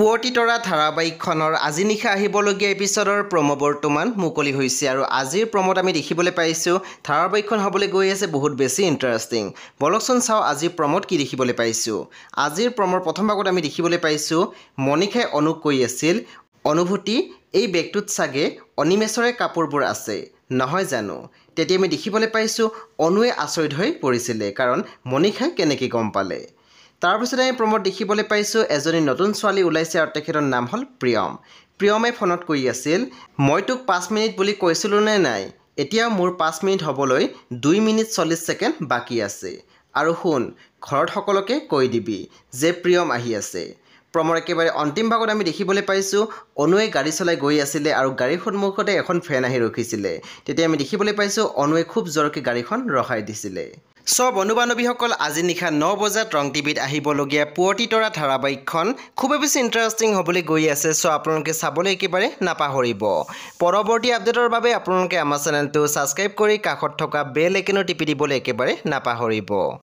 পুৱতি তৰা ধাৰাবাহিকখনৰ আজি নিশা আহিবলগীয়া এপিছডৰ প্ৰম' বৰ্তমান মুকলি হৈছে আৰু আজিৰ প্ৰম'ত আমি দেখিবলৈ পাইছোঁ ধাৰাবাহিকখন হ'বলৈ গৈ আছে বহুত বেছি ইণ্টাৰেষ্টিং বলকচোন চাওঁ আজিৰ প্ৰম'ত কি দেখিবলৈ পাইছোঁ আজিৰ প্ৰম'ৰ প্ৰথম ভাগত আমি দেখিবলৈ পাইছোঁ মণিষাই অনুক কৈ আছিল অনুভূতি এই বেগটোত চাগে অনিমেষৰে কাপোৰবোৰ আছে নহয় জানো তেতিয়া আমি দেখিবলৈ পাইছোঁ অনুৱে আচৰিত হৈ পৰিছিলে কাৰণ মণিষাই কেনেকৈ গম পালে তাৰপিছতে আমি প্ৰমোদ দেখিবলৈ পাইছোঁ এজনী নতুন ছোৱালী ওলাইছে আৰু তেখেতৰ নাম হ'ল প্ৰিয়ম প্ৰিয়মে ফোনত কৈ আছিল মই তোক পাঁচ মিনিট বুলি কৈছিলোঁ নে নাই এতিয়া মোৰ পাঁচ মিনিট হ'বলৈ দুই মিনিট চল্লিছ ছেকেণ্ড বাকী আছে আৰু শুন ঘৰত সকলোকে কৈ দিবি যে প্ৰিয়ম আহি আছে প্ৰমৰ একেবাৰে অন্তিম ভাগত আমি দেখিবলৈ পাইছোঁ অনুৱে গাড়ী চলাই গৈ আছিলে আৰু গাড়ীৰ সন্মুখতে এখন ফেন আহি ৰখিছিলে তেতিয়া আমি দেখিবলৈ পাইছোঁ অনুৱে খুব জোৰকৈ গাড়ীখন ৰখাই দিছিলে স্ব বন্ধু বান্ধৱীসকল আজি নিশা ন বজাত ৰং টিভিত আহিবলগীয়া পুৱতি তৰা ধাৰাবাহিকখন খুবেই বেছি ইণ্টাৰেষ্টিং হ'বলৈ গৈ আছে চ' আপোনালোকে চাবলৈ একেবাৰে নাপাহৰিব পৰৱৰ্তী আপডেটৰ বাবে আপোনালোকে আমাৰ চেনেলটো ছাবস্ক্ৰাইব কৰি কাষত থকা বেল একেনো টিপি দিবলৈ একেবাৰে নাপাহৰিব